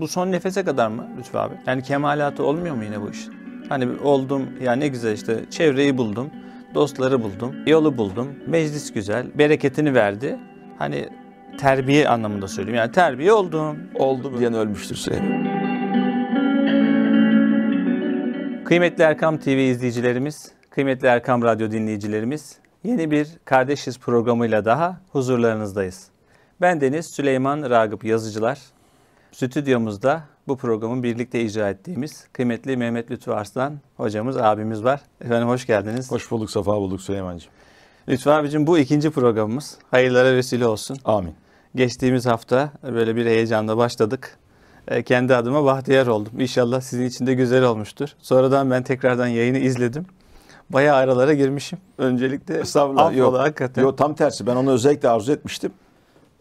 Bu son nefese kadar mı Lütfü abi? Yani kemalatı olmuyor mu yine bu iş? Hani oldum ya ne güzel işte çevreyi buldum, dostları buldum, yolu buldum, meclis güzel, bereketini verdi. Hani terbiye anlamında söyleyeyim. Yani terbiye oldum. Oldu diyen ölmüştür Süleyman. Kıymetli Erkam TV izleyicilerimiz, kıymetli Erkam Radyo dinleyicilerimiz, yeni bir Kardeşiz programıyla daha huzurlarınızdayız. Ben Deniz Süleyman Ragıp Yazıcılar. Stüdyomuzda bu programı birlikte icra ettiğimiz kıymetli Mehmet Lütfü Arslan hocamız, abimiz var. Efendim hoş geldiniz. Hoş bulduk, safa bulduk Süleyman'cığım. Lütfü abicim bu ikinci programımız. Hayırlara vesile olsun. Amin. Geçtiğimiz hafta böyle bir heyecanla başladık. E, kendi adıma bahtiyar oldum. İnşallah sizin için de güzel olmuştur. Sonradan ben tekrardan yayını izledim. Bayağı aralara girmişim. Öncelikle Estağfurullah. Yok, hakikaten. Yok tam tersi. Ben onu özellikle arzu etmiştim.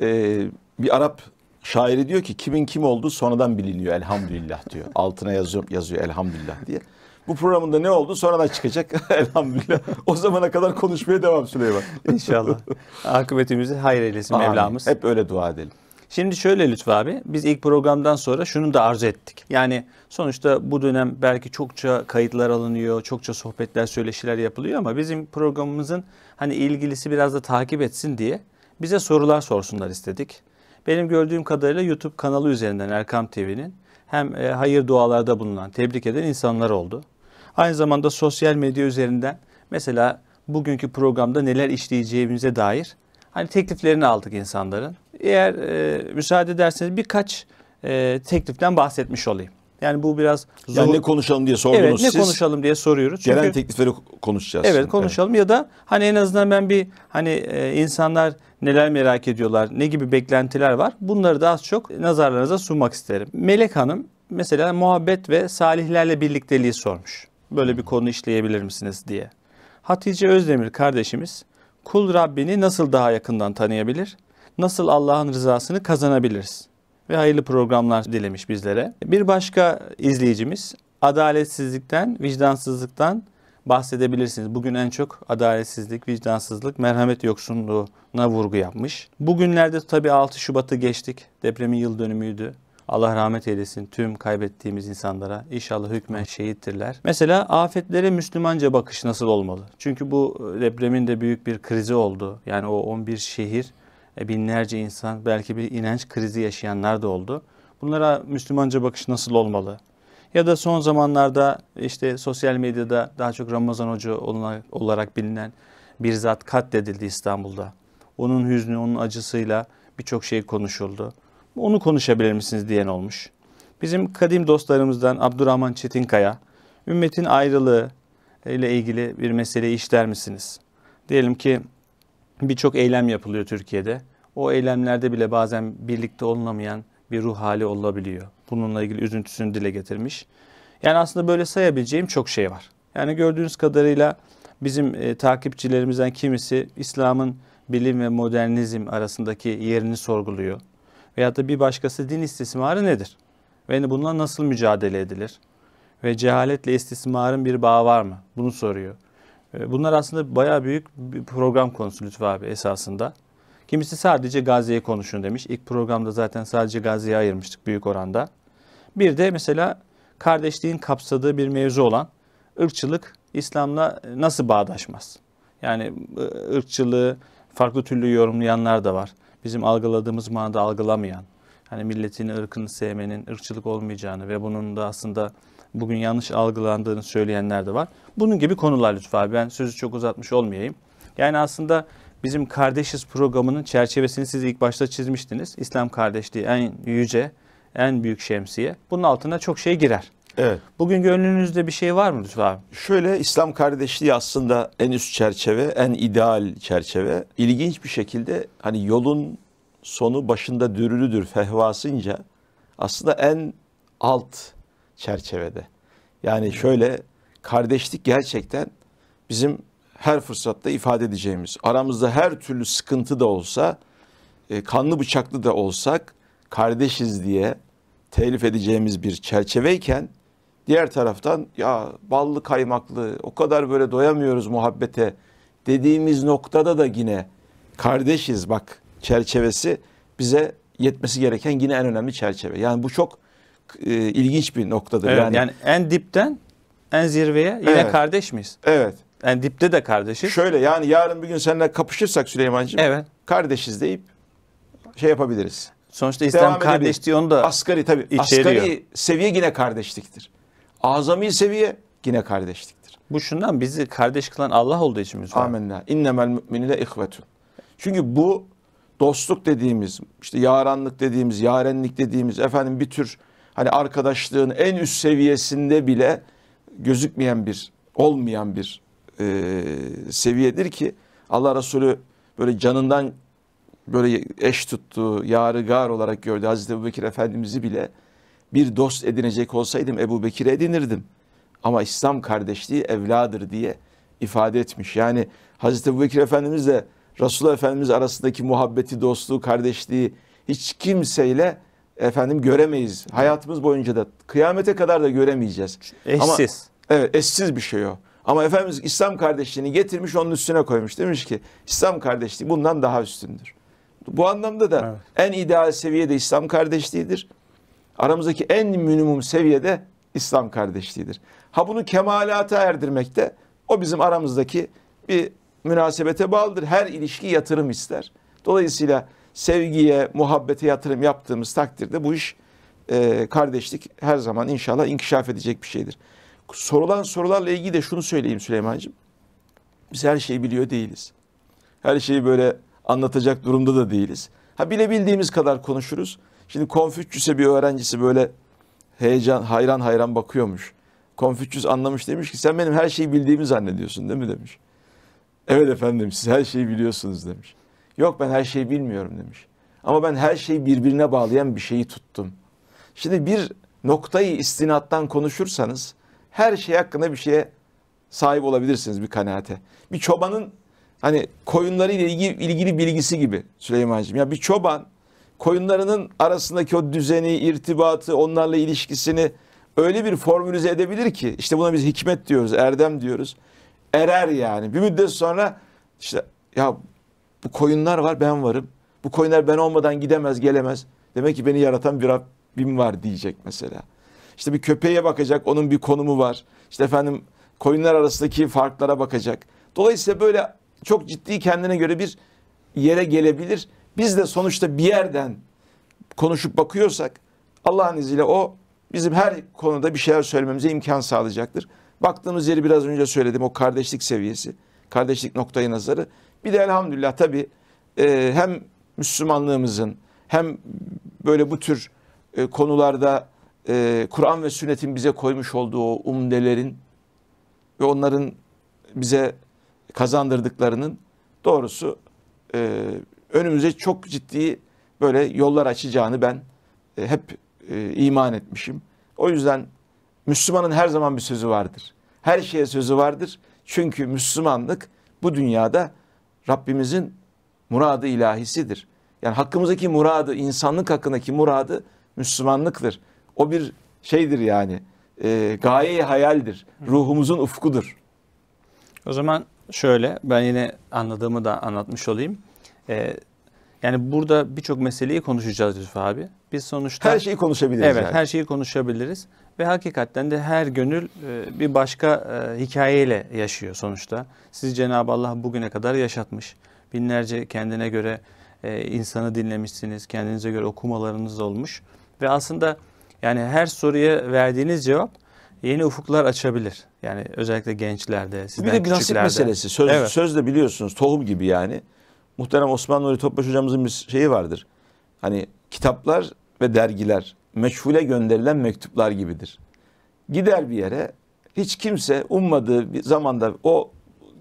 Ee, bir Arap Şairi diyor ki kimin kim olduğu sonradan biliniyor elhamdülillah diyor. Altına yazıyor, yazıyor elhamdülillah diye. Bu programında ne oldu sonradan çıkacak elhamdülillah. O zamana kadar konuşmaya devam Süleyman. İnşallah. Akıbetimizi hayır eylesin Amin. Mevlamız. Hep öyle dua edelim. Şimdi şöyle Lütfü abi, biz ilk programdan sonra şunu da arzu ettik. Yani sonuçta bu dönem belki çokça kayıtlar alınıyor, çokça sohbetler, söyleşiler yapılıyor ama bizim programımızın hani ilgilisi biraz da takip etsin diye bize sorular sorsunlar istedik. Benim gördüğüm kadarıyla YouTube kanalı üzerinden Erkam TV'nin hem e, hayır dualarda bulunan, tebrik eden insanlar oldu. Aynı zamanda sosyal medya üzerinden mesela bugünkü programda neler işleyeceğimize dair hani tekliflerini aldık insanların. Eğer e, müsaade ederseniz birkaç e, tekliften bahsetmiş olayım. Yani bu biraz zorlu. Yani ne konuşalım diye sordunuz evet, siz. ne konuşalım diye soruyoruz. Çünkü, gelen teklifleri konuşacağız. Evet şimdi. konuşalım evet. ya da hani en azından ben bir hani e, insanlar neler merak ediyorlar, ne gibi beklentiler var bunları da az çok nazarlarınıza sunmak isterim. Melek Hanım mesela muhabbet ve salihlerle birlikteliği sormuş. Böyle bir konu işleyebilir misiniz diye. Hatice Özdemir kardeşimiz kul Rabbini nasıl daha yakından tanıyabilir? Nasıl Allah'ın rızasını kazanabiliriz? ve hayırlı programlar dilemiş bizlere. Bir başka izleyicimiz adaletsizlikten, vicdansızlıktan bahsedebilirsiniz. Bugün en çok adaletsizlik, vicdansızlık, merhamet yoksunluğuna vurgu yapmış. Bugünlerde tabii 6 Şubat'ı geçtik. Depremin yıl dönümüydü. Allah rahmet eylesin tüm kaybettiğimiz insanlara. İnşallah hükmen şehittirler. Mesela afetlere Müslümanca bakış nasıl olmalı? Çünkü bu depremin de büyük bir krizi oldu. Yani o 11 şehir e, binlerce insan belki bir inanç krizi yaşayanlar da oldu. Bunlara Müslümanca bakış nasıl olmalı? Ya da son zamanlarda işte sosyal medyada daha çok Ramazan Hoca olarak bilinen bir zat katledildi İstanbul'da. Onun hüznü, onun acısıyla birçok şey konuşuldu. Onu konuşabilir misiniz diyen olmuş. Bizim kadim dostlarımızdan Abdurrahman Çetinkaya, ümmetin ayrılığı ile ilgili bir meseleyi işler misiniz? Diyelim ki birçok eylem yapılıyor Türkiye'de. O eylemlerde bile bazen birlikte olunamayan bir ruh hali olabiliyor. Bununla ilgili üzüntüsünü dile getirmiş. Yani aslında böyle sayabileceğim çok şey var. Yani gördüğünüz kadarıyla bizim e, takipçilerimizden kimisi İslam'ın bilim ve modernizm arasındaki yerini sorguluyor. Veyahut da bir başkası din istismarı nedir? Ve bununla nasıl mücadele edilir? Ve cehaletle istismarın bir bağı var mı? Bunu soruyor. Ee, bunlar aslında baya büyük bir program konusu Lütfü abi esasında. Kimisi sadece Gazze'ye konuşun demiş. İlk programda zaten sadece Gazze'ye ayırmıştık büyük oranda. Bir de mesela kardeşliğin kapsadığı bir mevzu olan ırkçılık İslam'la nasıl bağdaşmaz? Yani e, ırkçılığı farklı türlü yorumlayanlar da var. Bizim algıladığımız manada algılamayan, hani milletin ırkını sevmenin ırkçılık olmayacağını ve bunun da aslında bugün yanlış algılandığını söyleyenler de var. Bunun gibi konular lütfen ben sözü çok uzatmış olmayayım. Yani aslında bizim Kardeşiz programının çerçevesini siz ilk başta çizmiştiniz. İslam kardeşliği en yüce, en büyük şemsiye. Bunun altına çok şey girer. Evet. Bugün gönlünüzde bir şey var mı Lütfü abi? Şöyle İslam kardeşliği aslında en üst çerçeve, en ideal çerçeve. İlginç bir şekilde hani yolun sonu başında dürülüdür fehvasınca aslında en alt çerçevede. Yani şöyle kardeşlik gerçekten bizim her fırsatta ifade edeceğimiz aramızda her türlü sıkıntı da olsa e, kanlı bıçaklı da olsak kardeşiz diye telif edeceğimiz bir çerçeveyken diğer taraftan ya ballı kaymaklı o kadar böyle doyamıyoruz muhabbete dediğimiz noktada da yine kardeşiz bak çerçevesi bize yetmesi gereken yine en önemli çerçeve. Yani bu çok e, ilginç bir noktadır. Evet, yani. yani en dipten en zirveye yine evet. kardeş miyiz? Evet. en dipte de kardeşiz. Şöyle yani yarın bir gün seninle kapışırsak Süleyman'cığım evet. kardeşiz deyip şey yapabiliriz. Sonuçta İslam Devam kardeşliği onu da asgari tabii içeriyor. asgari seviye yine kardeşliktir. Azami seviye yine kardeşliktir. Bu şundan bizi kardeş kılan Allah olduğu için biz. Amenna. İnnemel müminine ihvetun. Çünkü bu dostluk dediğimiz, işte yaranlık dediğimiz, yarenlik dediğimiz efendim bir tür hani arkadaşlığın en üst seviyesinde bile gözükmeyen bir olmayan bir e, seviyedir ki Allah Resulü böyle canından böyle eş tuttuğu, yarı gar olarak gördü Hazreti Ebu Bekir Efendimiz'i bile bir dost edinecek olsaydım Ebu Bekir'e edinirdim. Ama İslam kardeşliği evladır diye ifade etmiş. Yani Hazreti Ebu Bekir Efendimizle de Resulullah Efendimiz arasındaki muhabbeti, dostluğu, kardeşliği hiç kimseyle efendim göremeyiz. Hayatımız boyunca da kıyamete kadar da göremeyeceğiz. Eşsiz. Ama, evet eşsiz bir şey o. Ama Efendimiz İslam kardeşliğini getirmiş onun üstüne koymuş. Demiş ki İslam kardeşliği bundan daha üstündür. Bu anlamda da evet. en ideal seviyede İslam kardeşliğidir. Aramızdaki en minimum seviyede İslam kardeşliğidir. Ha bunu kemalata erdirmekte o bizim aramızdaki bir münasebete bağlıdır. Her ilişki yatırım ister. Dolayısıyla sevgiye, muhabbete yatırım yaptığımız takdirde bu iş e, kardeşlik her zaman inşallah inkişaf edecek bir şeydir. Sorulan sorularla ilgili de şunu söyleyeyim Süleyman'cığım. Biz her şeyi biliyor değiliz. Her şeyi böyle anlatacak durumda da değiliz. Ha bilebildiğimiz kadar konuşuruz. Şimdi Konfüçyüs'e bir öğrencisi böyle heyecan, hayran hayran bakıyormuş. Konfüçyüs anlamış demiş ki sen benim her şeyi bildiğimi zannediyorsun değil mi demiş. Evet efendim siz her şeyi biliyorsunuz demiş. Yok ben her şeyi bilmiyorum demiş. Ama ben her şeyi birbirine bağlayan bir şeyi tuttum. Şimdi bir noktayı istinattan konuşursanız her şey hakkında bir şeye sahip olabilirsiniz bir kanaate. Bir çobanın hani koyunlarıyla ilgili, ilgili bilgisi gibi Süleyman'cığım. Ya bir çoban koyunlarının arasındaki o düzeni, irtibatı, onlarla ilişkisini öyle bir formülize edebilir ki işte buna biz hikmet diyoruz, erdem diyoruz. Erer yani. Bir müddet sonra işte ya bu koyunlar var ben varım. Bu koyunlar ben olmadan gidemez gelemez. Demek ki beni yaratan bir Rabbim var diyecek mesela. İşte bir köpeğe bakacak onun bir konumu var. İşte efendim koyunlar arasındaki farklara bakacak. Dolayısıyla böyle çok ciddi kendine göre bir yere gelebilir. Biz de sonuçta bir yerden konuşup bakıyorsak Allah'ın izniyle o bizim her konuda bir şeyler söylememize imkan sağlayacaktır. Baktığımız yeri biraz önce söyledim o kardeşlik seviyesi, kardeşlik noktayı nazarı bir de elhamdülillah tabii e, hem Müslümanlığımızın hem böyle bu tür e, konularda e, Kur'an ve sünnetin bize koymuş olduğu o umdelerin ve onların bize kazandırdıklarının doğrusu e, önümüze çok ciddi böyle yollar açacağını ben e, hep e, iman etmişim. O yüzden Müslümanın her zaman bir sözü vardır. Her şeye sözü vardır. Çünkü Müslümanlık bu dünyada Rabbimizin muradı ilahisidir. Yani hakkımızdaki muradı, insanlık hakkındaki muradı Müslümanlıktır. O bir şeydir yani, e, gaye hayaldir, ruhumuzun ufkudur. O zaman şöyle, ben yine anladığımı da anlatmış olayım. E, yani burada birçok meseleyi konuşacağız Yusuf abi. Biz sonuçta... Her şeyi konuşabiliriz. Evet yani. her şeyi konuşabiliriz. Ve hakikaten de her gönül e, bir başka e, hikayeyle yaşıyor sonuçta. Siz Cenab-ı Allah bugüne kadar yaşatmış. Binlerce kendine göre e, insanı dinlemişsiniz. Kendinize göre okumalarınız olmuş. Ve aslında yani her soruya verdiğiniz cevap yeni ufuklar açabilir. Yani özellikle gençlerde, sizden küçüklerde. Bir de nasip meselesi. Söz, evet. söz de biliyorsunuz tohum gibi yani muhterem Osman Nuri Topbaş hocamızın bir şeyi vardır. Hani kitaplar ve dergiler meçhule gönderilen mektuplar gibidir. Gider bir yere hiç kimse ummadığı bir zamanda o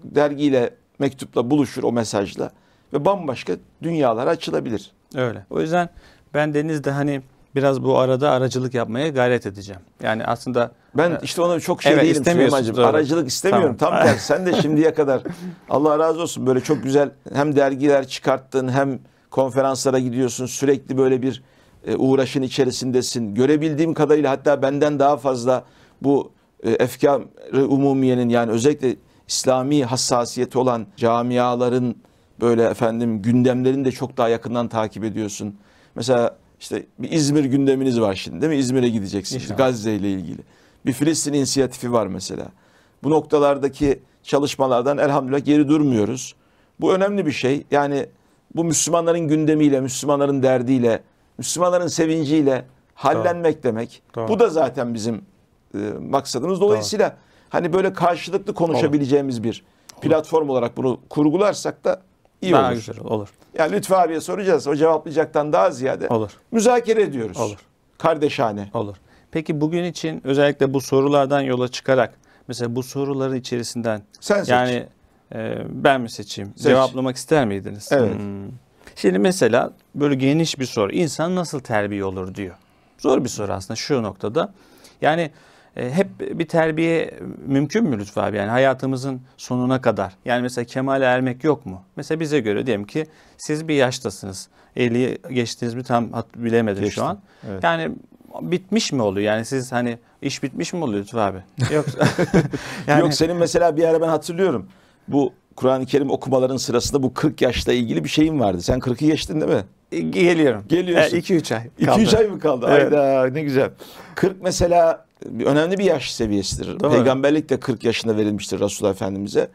dergiyle mektupla buluşur o mesajla ve bambaşka dünyalar açılabilir. Öyle. O yüzden ben Deniz'de hani biraz bu arada aracılık yapmaya gayret edeceğim. Yani aslında ben e, işte ona çok şey evet, değilim Süleyman'cığım. Aracılık istemiyorum. Tamam. Tam tersi sen de şimdiye kadar Allah razı olsun böyle çok güzel hem dergiler çıkarttın hem konferanslara gidiyorsun. Sürekli böyle bir e, uğraşın içerisindesin. Görebildiğim kadarıyla hatta benden daha fazla bu efkar efkarı umumiyenin yani özellikle İslami hassasiyeti olan camiaların böyle efendim gündemlerini de çok daha yakından takip ediyorsun. Mesela işte bir İzmir gündeminiz var şimdi değil mi? İzmir'e gideceksiniz İnşallah. Gazze ile ilgili. Bir Filistin inisiyatifi var mesela. Bu noktalardaki çalışmalardan elhamdülillah geri durmuyoruz. Bu önemli bir şey. Yani bu Müslümanların gündemiyle, Müslümanların derdiyle, Müslümanların sevinciyle hallenmek Doğru. demek. Doğru. Bu da zaten bizim e, maksadımız. Dolayısıyla Doğru. hani böyle karşılıklı konuşabileceğimiz bir platform olarak bunu kurgularsak da İyi daha olur. güzel olur. Yani Lütfü abiye soracağız. O cevaplayacaktan daha ziyade olur. müzakere ediyoruz. Olur. Kardeşhane. Olur. Peki bugün için özellikle bu sorulardan yola çıkarak mesela bu soruların içerisinden Sen seç. yani e, ben mi seçeyim? Seç. Cevaplamak ister miydiniz? Evet. Hmm. Şimdi mesela böyle geniş bir soru. İnsan nasıl terbiye olur diyor. Zor bir soru aslında şu noktada. Yani e, hep bir terbiye mümkün mü Lütfü abi? Yani hayatımızın sonuna kadar. Yani mesela kemale ermek yok mu? Mesela bize göre diyelim ki siz bir yaştasınız. 50'yi geçtiniz mi tam bilemedim Geçtim. şu an. Evet. Yani bitmiş mi oluyor? Yani siz hani iş bitmiş mi oluyor Lütfü abi? Yok. yani... Yok senin mesela bir ara ben hatırlıyorum. Bu Kur'an-ı Kerim okumaların sırasında bu 40 yaşla ilgili bir şeyim vardı. Sen 40'ı geçtin değil mi? E, geliyorum. Geliyorsun. 2-3 e, üç ay kaldı. 2-3 ay mı kaldı? Evet. Ayda ne güzel. 40 mesela önemli bir yaş seviyesidir. Değil Peygamberlik mi? de 40 yaşında verilmiştir Resulullah Efendimiz'e.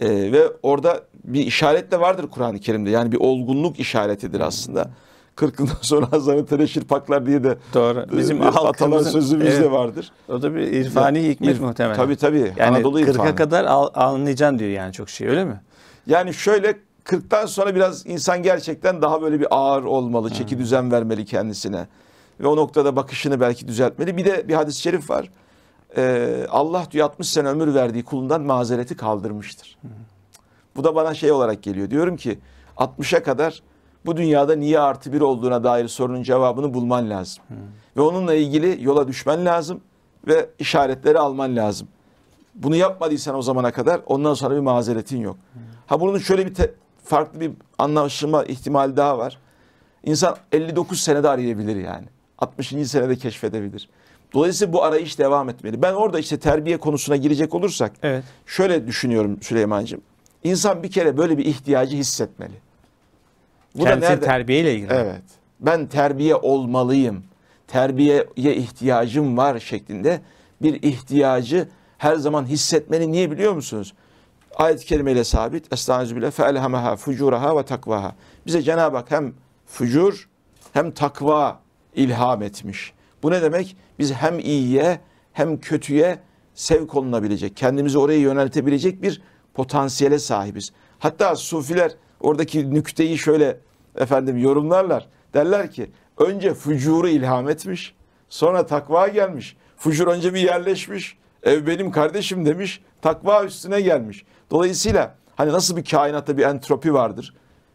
Ee, ve orada bir işaret de vardır Kur'an-ı Kerim'de. Yani bir olgunluk işaretidir hmm. aslında. 40'ından sonra azanı tereşir paklar diye de Doğru. E, bizim atalar sözümüz evet, vardır. O da bir irfani ya, hikmet ir, muhtemelen. Tabii tabii. Yani Anadolu 40'a irfanı. kadar al, anlayacaksın diyor yani çok şey öyle mi? Yani şöyle 40'tan sonra biraz insan gerçekten daha böyle bir ağır olmalı, çeki hmm. düzen vermeli kendisine ve o noktada bakışını belki düzeltmeli. Bir de bir hadis-i şerif var. Ee, Allah diyor 60 sene ömür verdiği kulundan mazereti kaldırmıştır. Bu da bana şey olarak geliyor. Diyorum ki 60'a kadar bu dünyada niye artı bir olduğuna dair sorunun cevabını bulman lazım. Ve onunla ilgili yola düşmen lazım ve işaretleri alman lazım. Bunu yapmadıysan o zamana kadar ondan sonra bir mazeretin yok. Ha bunun şöyle bir te, farklı bir anlaşılma ihtimali daha var. İnsan 59 senede arayabilir yani. 60. senede keşfedebilir. Dolayısıyla bu arayış devam etmeli. Ben orada işte terbiye konusuna girecek olursak evet. şöyle düşünüyorum Süleyman'cığım. İnsan bir kere böyle bir ihtiyacı hissetmeli. Bu Kendisi da nerede? terbiyeyle ilgili. Evet. Ben terbiye olmalıyım. Terbiyeye ihtiyacım var şeklinde bir ihtiyacı her zaman hissetmeni niye biliyor musunuz? Ayet-i kerimeyle sabit. Estağfirullah fe'elhemeha fucuraha ve takvaha. Bize Cenab-ı Hak hem fucur hem takva ilham etmiş. Bu ne demek? Biz hem iyiye hem kötüye sevk olunabilecek, kendimizi oraya yöneltebilecek bir potansiyele sahibiz. Hatta sufiler oradaki nükteyi şöyle efendim yorumlarlar. Derler ki önce fucuru ilham etmiş, sonra takva gelmiş. Fucur önce bir yerleşmiş, ev benim kardeşim demiş, takva üstüne gelmiş. Dolayısıyla hani nasıl bir kainatta bir entropi vardır.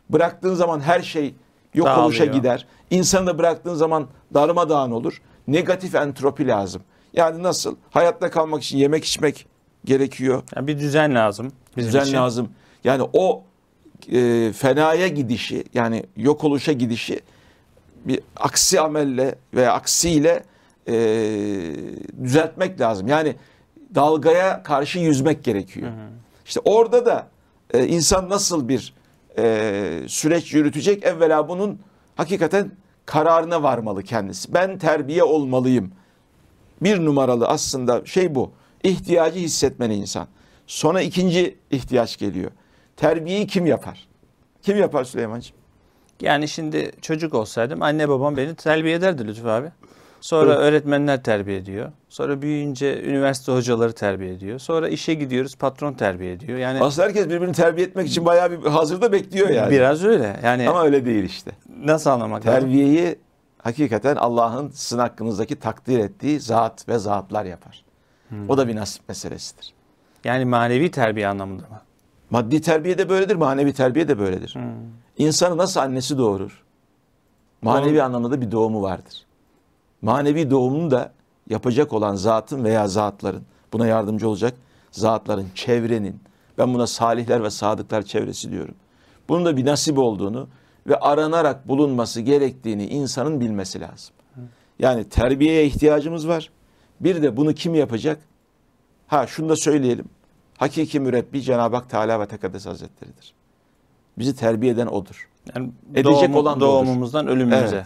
Bıraktığın zaman her şey yok Dağılıyor. oluşa gider. İnsanı da bıraktığın zaman darmadağın olur. Negatif entropi lazım. Yani nasıl? Hayatta kalmak için yemek içmek gerekiyor. Yani bir düzen lazım. Bizim düzen için. lazım. Yani o e, fenaya gidişi yani yok oluşa gidişi bir aksi amelle veya aksiyle e, düzeltmek lazım. Yani dalgaya karşı yüzmek gerekiyor. Hı hı. İşte orada da e, insan nasıl bir e, süreç yürütecek evvela bunun hakikaten kararına varmalı kendisi. Ben terbiye olmalıyım. Bir numaralı aslında şey bu. İhtiyacı hissetmeli insan. Sonra ikinci ihtiyaç geliyor. Terbiyeyi kim yapar? Kim yapar Süleyman'cığım? Yani şimdi çocuk olsaydım anne babam beni terbiye ederdi Lütfü abi. Sonra evet. öğretmenler terbiye ediyor. Sonra büyüyünce üniversite hocaları terbiye ediyor. Sonra işe gidiyoruz patron terbiye ediyor. Yani Aslında herkes birbirini terbiye etmek için bayağı bir hazırda bekliyor yani. Biraz öyle. Yani Ama öyle değil işte. Nasıl anlamak Terbiyeyi lazım? hakikaten Allah'ın sizin hakkınızdaki takdir ettiği zat ve zatlar yapar. Hmm. O da bir nasip meselesidir. Yani manevi terbiye anlamında mı? Maddi terbiye de böyledir, manevi terbiye de böyledir. Hmm. İnsanı nasıl annesi doğurur? Manevi Doğru. anlamda da bir doğumu vardır manevi doğumunu da yapacak olan zatın veya zatların, buna yardımcı olacak zatların, çevrenin, ben buna salihler ve sadıklar çevresi diyorum. Bunun da bir nasip olduğunu ve aranarak bulunması gerektiğini insanın bilmesi lazım. Yani terbiyeye ihtiyacımız var. Bir de bunu kim yapacak? Ha şunu da söyleyelim. Hakiki mürebbi Cenab-ı Hak Teala ve Tekaddes Hazretleri'dir. Bizi terbiye eden odur. Yani Edecek doğum, olan doğumumuzdan odur. ölümümüze. Evet.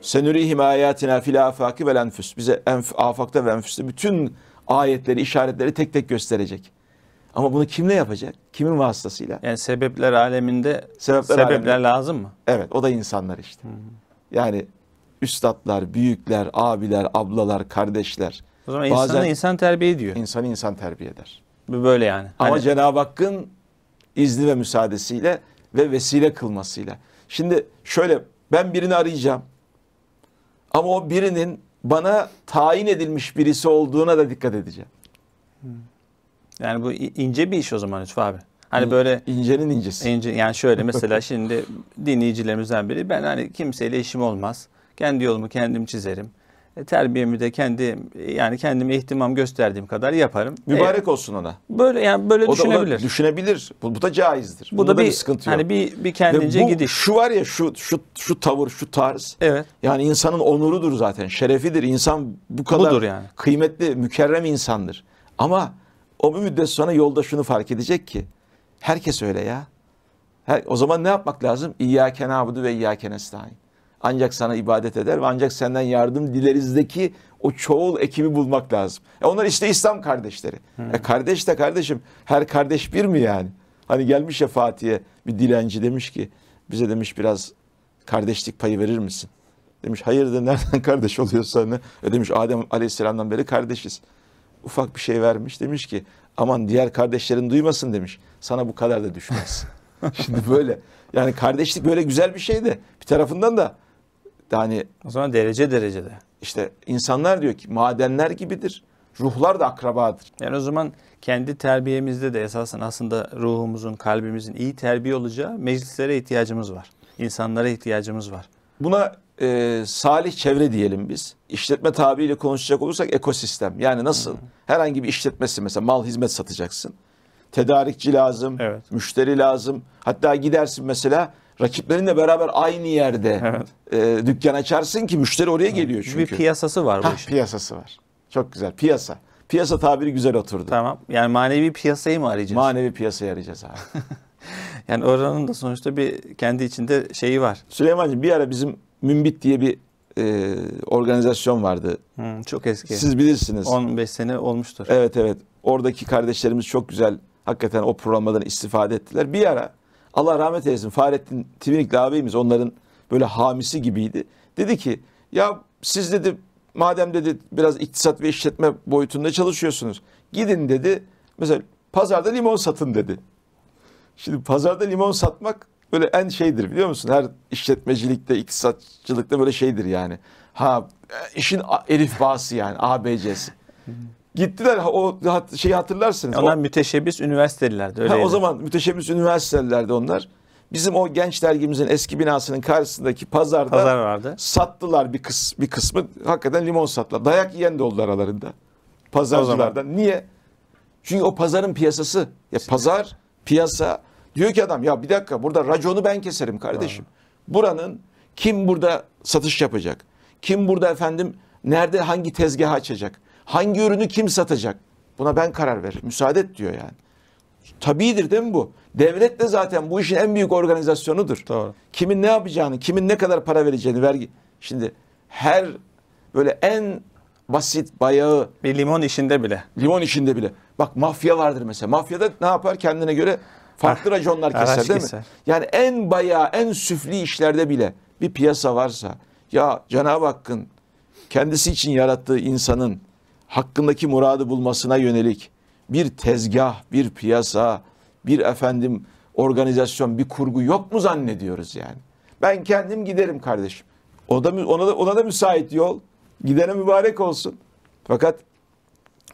Senurihim ayatina fil afaki vel enfüs. Bize enf, afakta ve enfüste bütün ayetleri, işaretleri tek tek gösterecek. Ama bunu kimle yapacak? Kimin vasıtasıyla? Yani sebepler aleminde sebepler, sebepler aleminde. lazım mı? Evet o da insanlar işte. Hı hı. Yani üstadlar, büyükler, abiler, ablalar, kardeşler. O zaman bazen, insanı insan terbiye ediyor. İnsanı insan terbiye eder. Böyle yani. Ama hani... Cenab-ı Hakk'ın izni ve müsaadesiyle ve vesile kılmasıyla. Şimdi şöyle ben birini arayacağım. Ama o birinin bana tayin edilmiş birisi olduğuna da dikkat edeceğim. Hmm. Yani bu ince bir iş o zaman Lütfü abi. Hani böyle incenin incesi. Ince, yani şöyle mesela şimdi dinleyicilerimizden biri ben hani kimseyle işim olmaz. Kendi yolumu kendim çizerim. E, terbiyemi de kendi e, yani kendime ihtimam gösterdiğim kadar yaparım. E, Mübarek ee, olsun ona. Böyle yani böyle o düşünebilir. Da düşünebilir. Bu, bu da caizdir. Bu Bunda da bir, bir sıkıntı hani yok. Hani bir bir kendince Ve bu, gidiş. Şu var ya şu şu şu tavır, şu tarz. Evet. Yani insanın onurudur zaten, şerefidir. İnsan bu kadar Budur yani. kıymetli, mükerrem insandır. Ama o bir müddet sonra yolda şunu fark edecek ki herkes öyle ya. Her, o zaman ne yapmak lazım? İyyâke nâbudu ve iyyâke nestaîn ancak sana ibadet eder ve ancak senden yardım dilerizdeki o çoğul ekibi bulmak lazım. E onlar işte İslam kardeşleri. Hmm. E kardeş de kardeşim her kardeş bir mi yani? Hani gelmiş ya Fatih'e bir dilenci demiş ki bize demiş biraz kardeşlik payı verir misin? Demiş hayırdır nereden kardeş oluyorsa ne? E demiş Adem aleyhisselamdan beri kardeşiz. Ufak bir şey vermiş demiş ki aman diğer kardeşlerin duymasın demiş. Sana bu kadar da düşmez. Şimdi böyle yani kardeşlik böyle güzel bir şey de bir tarafından da yani o zaman derece derecede. İşte insanlar diyor ki madenler gibidir. Ruhlar da akrabadır. Yani o zaman kendi terbiyemizde de esasen aslında ruhumuzun, kalbimizin iyi terbiye olacağı meclislere ihtiyacımız var. İnsanlara ihtiyacımız var. Buna e, salih çevre diyelim biz. İşletme tabiriyle konuşacak olursak ekosistem. Yani nasıl? Hmm. Herhangi bir işletmesi mesela mal hizmet satacaksın. Tedarikçi lazım, evet. müşteri lazım. Hatta gidersin mesela rakiplerinle beraber aynı yerde evet. e, dükkan açarsın ki müşteri oraya geliyor çünkü. Bir piyasası var bu işin. Piyasası var. Çok güzel. Piyasa. Piyasa tabiri güzel oturdu. Tamam. Yani manevi piyasayı mı arayacağız? Manevi piyasayı arayacağız abi. yani oranın da sonuçta bir kendi içinde şeyi var. Süleyman'cığım bir ara bizim Mümbit diye bir e, organizasyon vardı. Hmm, çok eski. Siz bilirsiniz. 15 sene olmuştur. Evet evet. Oradaki kardeşlerimiz çok güzel hakikaten o programdan istifade ettiler. Bir ara Allah rahmet eylesin Fahrettin Tvinikli abimiz onların böyle hamisi gibiydi. Dedi ki ya siz dedi madem dedi biraz iktisat ve işletme boyutunda çalışıyorsunuz. Gidin dedi mesela pazarda limon satın dedi. Şimdi pazarda limon satmak böyle en şeydir biliyor musun? Her işletmecilikte, iktisatçılıkta böyle şeydir yani. Ha e, işin Elif Bası yani ABC'si. Gittiler o şeyi hatırlarsınız. Onlar o, müteşebbis üniversitelilerde öyle. o zaman müteşebbis üniversitelilerde onlar. Bizim o genç dergimizin eski binasının karşısındaki pazarda Pazar vardı. sattılar bir, kıs, bir kısmı. Hakikaten limon sattılar. Dayak yiyen de oldu aralarında. Pazarcılardan. Niye? Çünkü o pazarın piyasası. Ya pazar, piyasa. Diyor ki adam ya bir dakika burada raconu ben keserim kardeşim. Aa. Buranın kim burada satış yapacak? Kim burada efendim nerede hangi tezgahı açacak? Hangi ürünü kim satacak? Buna ben karar veririm. Müsaade et diyor yani. Tabidir değil mi bu? Devlet de zaten bu işin en büyük organizasyonudur. Doğru. Kimin ne yapacağını, kimin ne kadar para vereceğini vergi. Şimdi her böyle en basit bayağı. Bir limon işinde bile. Limon işinde bile. Bak mafya vardır mesela. Mafyada ne yapar kendine göre farklı raconlar keser değil mi? Yani en bayağı en süfli işlerde bile bir piyasa varsa ya Cenab-ı Hakk'ın kendisi için yarattığı insanın hakkındaki muradı bulmasına yönelik bir tezgah, bir piyasa, bir efendim organizasyon, bir kurgu yok mu zannediyoruz yani? Ben kendim giderim kardeşim. O da, ona, da, ona da müsait yol. Gidene mübarek olsun. Fakat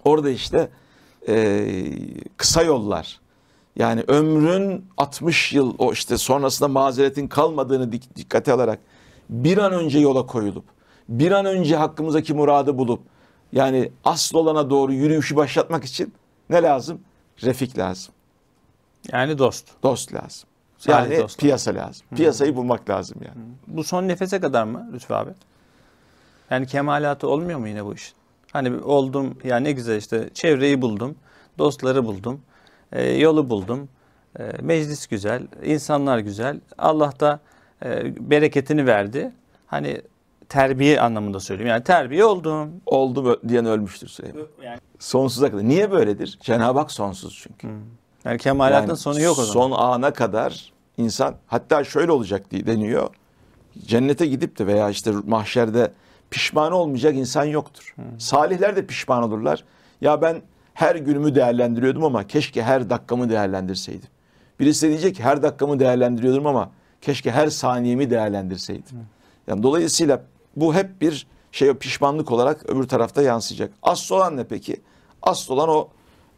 orada işte e, kısa yollar. Yani ömrün 60 yıl o işte sonrasında mazeretin kalmadığını dikkate alarak bir an önce yola koyulup bir an önce hakkımızdaki muradı bulup yani asıl olana doğru yürüyüşü başlatmak için ne lazım? Refik lazım. Yani dost. Dost lazım. Yani dost piyasa lazım. lazım. Hı. Piyasayı bulmak lazım yani. Bu son nefese kadar mı Lütfü abi? Yani kemalatı olmuyor mu yine bu işin? Hani oldum ya ne güzel işte çevreyi buldum, dostları buldum, e, yolu buldum, e, meclis güzel, insanlar güzel, Allah da e, bereketini verdi. Hani terbiye anlamında söylüyorum. Yani terbiye oldum. Oldu diyen ölmüştür Süleyman. Yani. Sonsuza kadar. Niye böyledir? Cenab-ı Hak sonsuz çünkü. Hmm. Yani kemalatın yani sonu yok o zaman. Son ana kadar insan hatta şöyle olacak diye deniyor. Cennete gidip de veya işte mahşerde pişman olmayacak insan yoktur. Hmm. Salihler de pişman olurlar. Ya ben her günümü değerlendiriyordum ama keşke her dakikamı değerlendirseydim. Birisi de diyecek her dakikamı değerlendiriyordum ama keşke her saniyemi değerlendirseydim. Hmm. Yani dolayısıyla bu hep bir şey pişmanlık olarak öbür tarafta yansıyacak. Asıl olan ne peki? Asıl olan o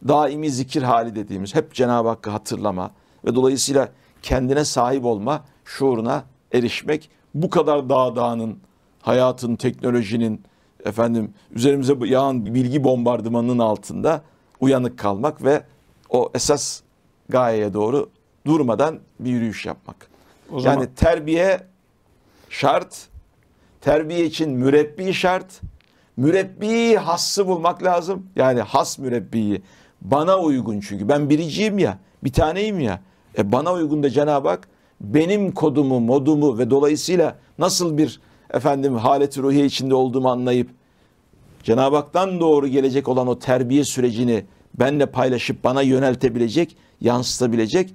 daimi zikir hali dediğimiz hep Cenab-ı Hakk'ı hatırlama ve dolayısıyla kendine sahip olma şuuruna erişmek bu kadar dağdağının, hayatın, teknolojinin, efendim üzerimize yağan bilgi bombardımanının altında uyanık kalmak ve o esas gayeye doğru durmadan bir yürüyüş yapmak. O yani terbiye şart terbiye için mürebbi şart. Mürebbi hassı bulmak lazım. Yani has mürebbiyi. Bana uygun çünkü. Ben biriciyim ya. Bir taneyim ya. E bana uygun da Cenab-ı Hak benim kodumu, modumu ve dolayısıyla nasıl bir efendim haleti ruhiye içinde olduğumu anlayıp Cenab-ı Hak'tan doğru gelecek olan o terbiye sürecini benle paylaşıp bana yöneltebilecek, yansıtabilecek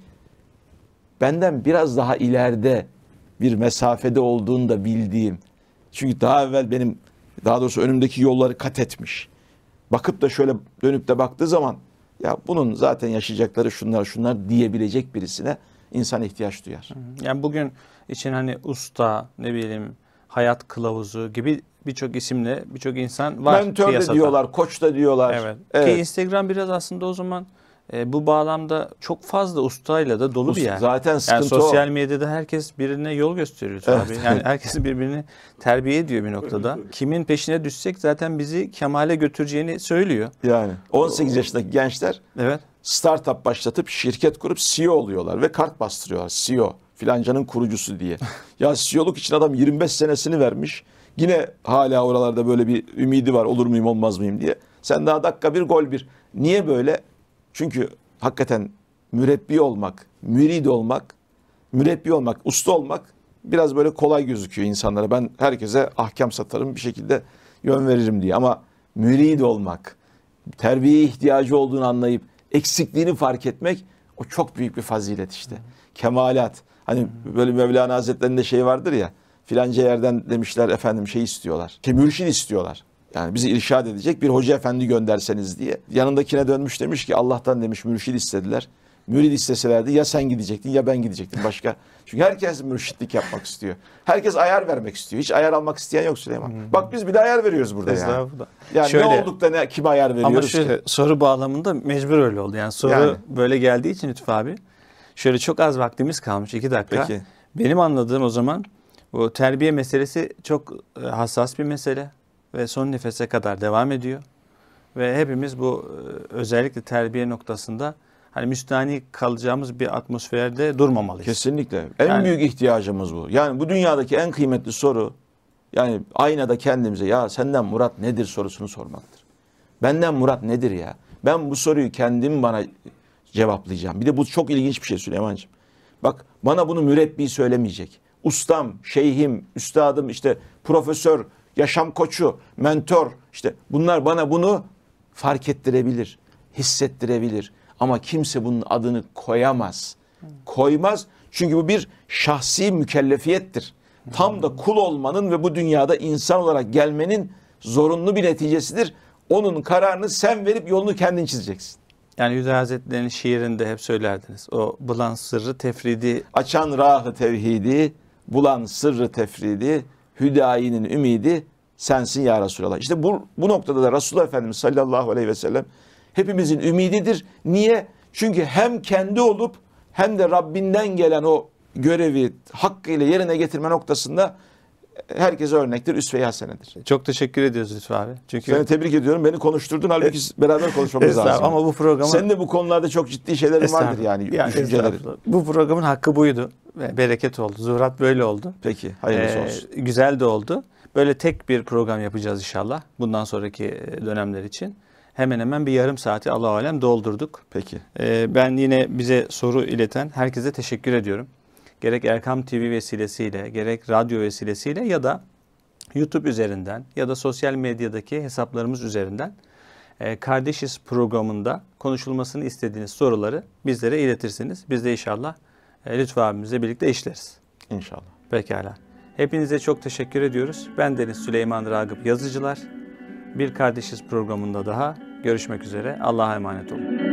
benden biraz daha ileride bir mesafede olduğunu da bildiğim çünkü daha evvel benim daha doğrusu önümdeki yolları kat etmiş. Bakıp da şöyle dönüp de baktığı zaman ya bunun zaten yaşayacakları şunlar şunlar diyebilecek birisine insan ihtiyaç duyar. Yani bugün için hani usta ne bileyim hayat kılavuzu gibi birçok isimle birçok insan var Mentör de diyorlar, koç da diyorlar. Evet. evet. Ki Instagram biraz aslında o zaman e, bu bağlamda çok fazla ustayla da dolu Usta, bir yer. Zaten sıkıntı yani sosyal o. medyada herkes birine yol gösteriyor evet. abi. Yani herkes birbirini terbiye ediyor bir noktada. Kimin peşine düşsek zaten bizi kemale götüreceğini söylüyor. Yani 18 yaşındaki gençler evet. startup başlatıp şirket kurup CEO oluyorlar ve kart bastırıyorlar. CEO filancanın kurucusu diye. ya CEO'luk için adam 25 senesini vermiş. Yine hala oralarda böyle bir ümidi var olur muyum olmaz mıyım diye. Sen daha dakika bir gol bir. Niye böyle? Çünkü hakikaten mürebbi olmak, mürid olmak, mürebbi olmak, usta olmak biraz böyle kolay gözüküyor insanlara. Ben herkese ahkam satarım bir şekilde yön veririm diye ama mürid olmak, terbiye ihtiyacı olduğunu anlayıp eksikliğini fark etmek o çok büyük bir fazilet işte. Kemalat. Hani böyle Mevlana Hazretleri'nde şey vardır ya filanca yerden demişler efendim şey istiyorlar. Ki mürşid istiyorlar. Yani bizi irşad edecek bir hoca efendi gönderseniz diye. Yanındakine dönmüş demiş ki Allah'tan demiş mürşid istediler. Mürid isteselerdi ya sen gidecektin ya ben gidecektim başka. Çünkü herkes mürşitlik yapmak istiyor. Herkes ayar vermek istiyor. Hiç ayar almak isteyen yok Süleyman. Hmm. Bak biz bir de ayar veriyoruz burada ya. Yani şöyle, ne olduk da ne, kime ayar veriyoruz Ama şöyle, ki? soru bağlamında mecbur öyle oldu. Yani soru yani. böyle geldiği için Lütfü abi. Şöyle çok az vaktimiz kalmış iki dakika. Peki. Benim anladığım o zaman bu terbiye meselesi çok e, hassas bir mesele ve son nefese kadar devam ediyor. Ve hepimiz bu e, özellikle terbiye noktasında hani müstani kalacağımız bir atmosferde durmamalıyız. Kesinlikle. En yani, büyük ihtiyacımız bu. Yani bu dünyadaki en kıymetli soru yani aynada kendimize ya senden murat nedir sorusunu sormaktır. Benden murat nedir ya? Ben bu soruyu kendim bana cevaplayacağım. Bir de bu çok ilginç bir şey Süleyman'cığım. Bak bana bunu mürebbi söylemeyecek. Ustam, şeyhim, üstadım işte profesör yaşam koçu, mentor işte bunlar bana bunu fark ettirebilir, hissettirebilir. Ama kimse bunun adını koyamaz. Koymaz çünkü bu bir şahsi mükellefiyettir. Tam da kul olmanın ve bu dünyada insan olarak gelmenin zorunlu bir neticesidir. Onun kararını sen verip yolunu kendin çizeceksin. Yani Yüce Hazretleri'nin şiirinde hep söylerdiniz. O bulan sırrı tefridi. Açan rahı tevhidi, bulan sırrı tefridi, hüdayinin ümidi sensin ya Resulallah. İşte bu, bu noktada da Resulullah Efendimiz sallallahu aleyhi ve sellem hepimizin ümididir. Niye? Çünkü hem kendi olup hem de Rabbinden gelen o görevi hakkıyla yerine getirme noktasında herkese örnektir. Üsve-i hasenedir. Çok teşekkür ediyoruz Lütfü abi. Çünkü Seni tebrik ediyorum. Beni konuşturdun. Halbuki e- beraber konuşmamız lazım. Ama bu programı... Senin de bu konularda çok ciddi şeylerin vardır yani. yani düşüncelerin. Bu programın hakkı buydu. ve Bereket oldu. Zuhrat böyle oldu. Peki. Hayırlısı ee, olsun. Güzel de oldu. Böyle tek bir program yapacağız inşallah. Bundan sonraki e, dönemler için. Hemen hemen bir yarım saati Allah alem doldurduk. Peki. Ee, ben yine bize soru ileten herkese teşekkür ediyorum gerek Erkam TV vesilesiyle, gerek radyo vesilesiyle ya da YouTube üzerinden ya da sosyal medyadaki hesaplarımız üzerinden e, Kardeşiz programında konuşulmasını istediğiniz soruları bizlere iletirsiniz. Biz de inşallah e, Lütfü abimizle birlikte işleriz. İnşallah. Pekala. Hepinize çok teşekkür ediyoruz. Ben Deniz Süleyman Ragıp Yazıcılar. Bir Kardeşiz programında daha görüşmek üzere. Allah'a emanet olun.